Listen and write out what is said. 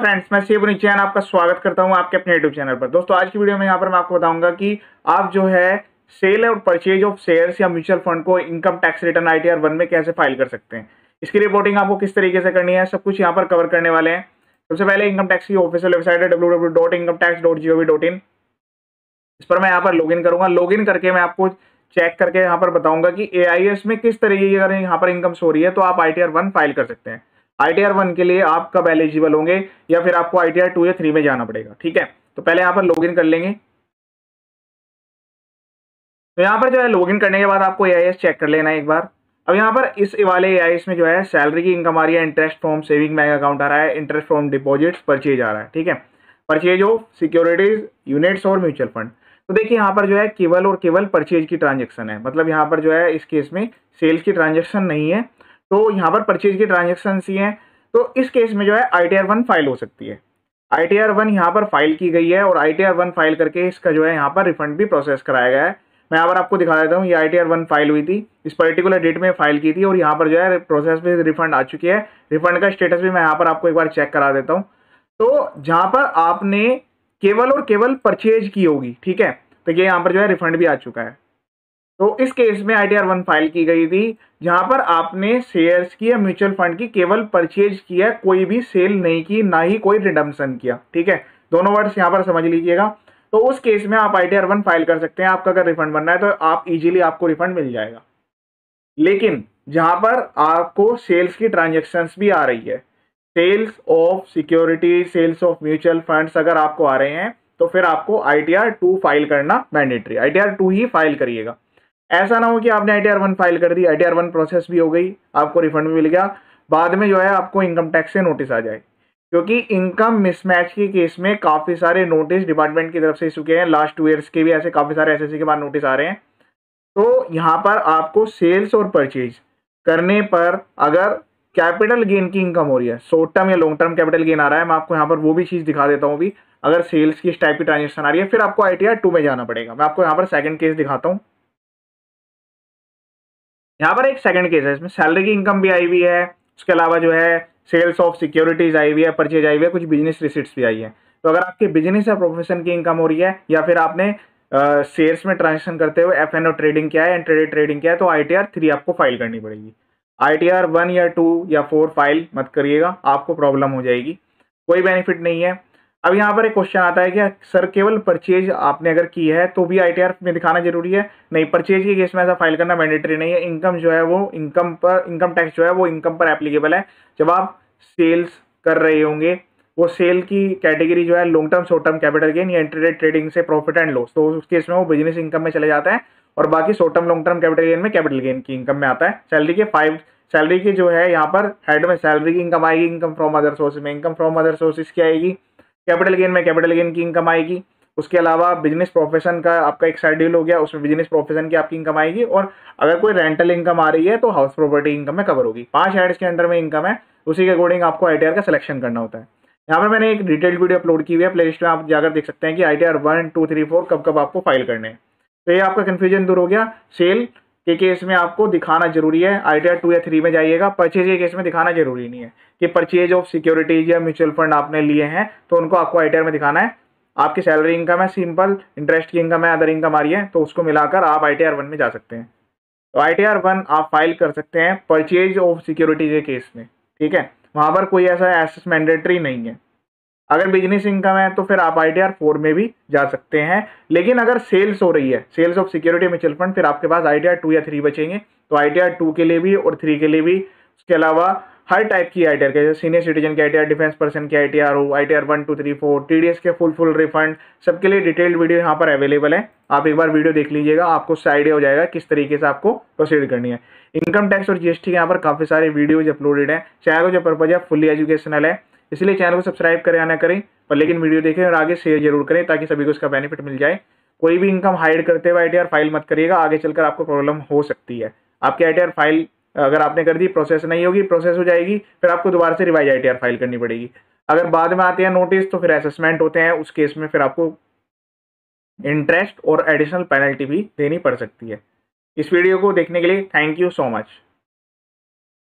friends मैं शिव निचैन आपका स्वागत करता हूं आपके अपने यूट्यूब चैनल पर दोस्तों आज की वीडियो में यहाँ पर मैं आपको बताऊंगा कि आप जो है सेल और परचेज ऑफ शेयर्स या म्यूचुअल फंड को income tax return I T one में कैसे फाइल कर सकते हैं इसकी रिपोर्टिंग आपको किस तरीके से करनी है सब कुछ यहाँ पर कवर करने वाले हैं सबसे पहले इनकम टैक्स की ऑफिशियल वेबसाइट है W W dot income tax dot G O V dot in इस पर मैं यहाँ पर लॉग इन करूंगा लॉग इन करके मैं आपको चेक करके यहाँ पर बताऊंगा कि ए आई एस में किस तरीके की अगर यहाँ पर इनकम सो रही है तो आप I T R one file कर सकते हैं आई टी आर वन के लिए आप कब एलिजिबल होंगे या फिर आपको आई टी आर टू या थ्री में जाना पड़ेगा ठीक है तो पहले यहाँ पर लॉग कर लेंगे तो यहाँ पर जो है लॉगिन करने के बाद आपको ए चेक कर लेना है एक बार अब यहाँ पर इस वाले ए में जो है सैलरी की इनकम आ रही है interest from saving bank account आ रहा है इंटरेस्ट फ्रॉम डिपॉजिट्स परचेज आ रहा है ठीक है परचेज ऑफ सिक्योरिटीज यूनिट्स और म्यूचुअल फंड तो देखिए यहाँ पर जो है केवल और केवल परचेज की ट्रांजेक्शन है मतलब यहाँ पर जो है इस केस में सेल्स की ट्रांजेक्शन नहीं है तो यहाँ पर परचेज की ट्रांजेक्शन ही हैं तो इस केस में जो है I T R one file हो सकती है आई टी आर वन यहाँ पर फाइल की गई है और I T R one file करके इसका जो है यहाँ पर रिफंड भी प्रोसेस कराया गया है मैं यहाँ पर आपको दिखा देता हूँ ये आई टी वन फाइल हुई थी इस पर्टिकुलर डेट में फाइल की थी और यहाँ पर जो है प्रोसेस भी रिफंड आ चुकी है रिफंड का स्टेटस भी मैं यहाँ पर आपको एक बार चेक करा देता हूँ तो जहाँ पर आपने केवल और केवल परचेज की होगी ठीक है तो ये यहाँ पर जो है रिफंड भी आ चुका है तो इस केस में I T R one file की गई थी जहां पर आपने शेयर्स की या म्यूचुअल फंड की केवल परचेज किया कोई भी सेल नहीं की ना ही कोई रिडम्सन किया ठीक है दोनों वर्ड्स यहाँ पर समझ लीजिएगा तो उस केस में आप I T R one file कर सकते हैं आपका अगर रिफंड बनना है तो आप इजीली आपको रिफंड मिल जाएगा लेकिन जहां पर आपको सेल्स की ट्रांजेक्शन्स भी आ रही है sales of security sales of mutual fund अगर आपको आ रहे हैं तो फिर आपको I T R two file करना mandatory I T R two ही फाइल करिएगा ऐसा ना हो कि आपने I T R one file कर दी I T R one process भी हो गई आपको रिफंड भी मिल गया बाद में जो है आपको इनकम टैक्स से नोटिस आ जाए क्योंकि इनकम मिसमैच के केस में काफ़ी सारे नोटिस डिपार्टमेंट की तरफ से चुके हैं लास्ट टू ईयर्स के भी ऐसे काफ़ी सारे एस के बाद नोटिस आ रहे हैं तो यहाँ पर आपको सेल्स और परचेज करने पर अगर कैपिटल गेन की इनकम हो रही है शॉर्ट टर्म या लॉन्ग टर्म कैपिटल गेन आ रहा है मैं आपको यहाँ पर वो भी चीज़ दिखा देता हूँ अभी अगर सेल्स की इस टाइप की ट्रांजेक्शन आ रही है फिर आपको आई टी आर टू में जाना पड़ेगा मैं आपको यहाँ पर सेकंड केस दिखाता हूँ यहाँ पर एक सेकंड केस है इसमें सैलरी की इनकम भी आई हुई है उसके अलावा जो है सेल्स ऑफ सिक्योरिटीज आई हुई है परचेज आई हुई है कुछ बिजनेस रिसिट्स भी आई है तो अगर आपके बिजनेस या प्रोफेशन की इनकम हो रही है या फिर आपने शेयर्स में ट्रांजेक्शन करते हुए एफ ट्रेडिंग किया है एंड ट्रेडेड ट्रेडिंग किया है तो आई टी आपको फाइल करनी पड़ेगी आई टी वन या टू या फोर फाइल मत करिएगा आपको प्रॉब्लम हो जाएगी कोई बेनिफिट नहीं है अब यहाँ पर एक क्वेश्चन आता है कि सर केवल परचेज आपने अगर की है तो भी आईटीआर में दिखाना जरूरी है नहीं परचेज के केस में ऐसा फाइल करना मैंडेटरी नहीं है इनकम जो है वो इनकम पर इनकम टैक्स जो है वो इनकम पर एप्लीकेबल है जब आप सेल्स कर रहे होंगे वो सेल की कैटेगरी जो है long term short term capital gain या इंटरडेट ट्रेडिंग से प्रॉफिट एंड लॉस तो उस केस में वो बिजनेस इनकम में चले जाता है और बाकी short term long term capital gain में कैपिटल गेन की इनकम में आता है सैलरी के फाइव सैलरी के जो है यहाँ पर हेड में सैलरी की इनकम आएगी इनकम फ्रॉम अदर सोर्सेज में इनकम फ्रॉम अदर सोर्सेज की आएगी कैपिटल गेन में कैपिटल गेन की इनकम आएगी उसके अलावा बिजनेस प्रोफेशन का आपका एक साइड डील हो गया उसमें बिजनेस प्रोफेशन की आपकी इनकम आएगी और अगर कोई रेंटल इनकम आ रही है तो हाउस प्रॉपर्टी इनकम में कवर होगी पांच एड्स के अंडर में इनकम है उसी के अकॉर्डिंग आपको आई का सिलेक्शन करना होता है यहाँ पर मैंने एक डिटेल्ड वीडियो अपलोड की हुई है लिस्ट में आप जाकर देख सकते हैं कि I T R one two three four कब कब आपको फाइल करने हैं तो ये आपका कन्फ्यूजन दूर हो गया सेल के केस में आपको दिखाना जरूरी है आइडिया टू या थ्री में जाइएगा परचेज के केस में दिखाना जरूरी नहीं है कि परचेज ऑफ सिक्योरिटीज या म्यूचुअल फंड आपने लिए हैं तो उनको आपको आईटीआर में दिखाना है आपकी सैलरी इनकम है सिंपल इंटरेस्ट की इनकम है अदर इनकम आ रही है तो उसको मिलाकर आप आई टी आर वन में जा सकते हैं तो आई टी आर वन आप फाइल कर सकते हैं परचेज ऑफ सिक्योरिटीज के केस में ठीक है वहाँ पर कोई ऐसा एसेस मैंडेटरी नहीं है अगर बिजनेस इनकम है तो फिर आप आई टी आर फोर में भी जा सकते हैं लेकिन अगर सेल्स हो रही है sales of security mutual fund फिर आपके पास आई टी आर टू या थ्री बचेंगे तो आई टी आर टू के लिए भी और थ्री के लिए भी उसके अलावा हर टाइप की आई टी आर जैसे सीनियर सिटीजन की I T R defence person की आई टी आर हो I T R one two three four T D S के फुल फुल रिफंड सबके लिए डिटेल्ड वीडियो यहाँ पर अवेलेबल है आप एक बार वीडियो देख लीजिएगा आपको उससे आइडिया हो जाएगा किस तरीके से आपको प्रोसीड करनी है इनकम टैक्स और जीएसटी के यहाँ पर काफ़ी सारे वीडियोज अपलोडेड है चाहे वो जो पर्पज है फुल्ली एजुकेशनल है इसलिए चैनल को सब्सक्राइब करें या ना करें पर लेकिन वीडियो देखें और आगे शेयर जरूर करें ताकि सभी को इसका बेनिफिट मिल जाए कोई भी इनकम हाइड करते हुए आई फाइल मत करिएगा आगे चलकर आपको प्रॉब्लम हो सकती है आपकी आई फाइल अगर आपने कर दी प्रोसेस नहीं होगी प्रोसेस हो जाएगी फिर आपको दोबारा से रिवाइज आई फाइल करनी पड़ेगी अगर बाद में आते हैं नोटिस तो फिर असेसमेंट होते हैं उस केस में फिर आपको इंटरेस्ट और एडिशनल पेनल्टी भी देनी पड़ सकती है इस वीडियो को देखने के लिए थैंक यू सो मच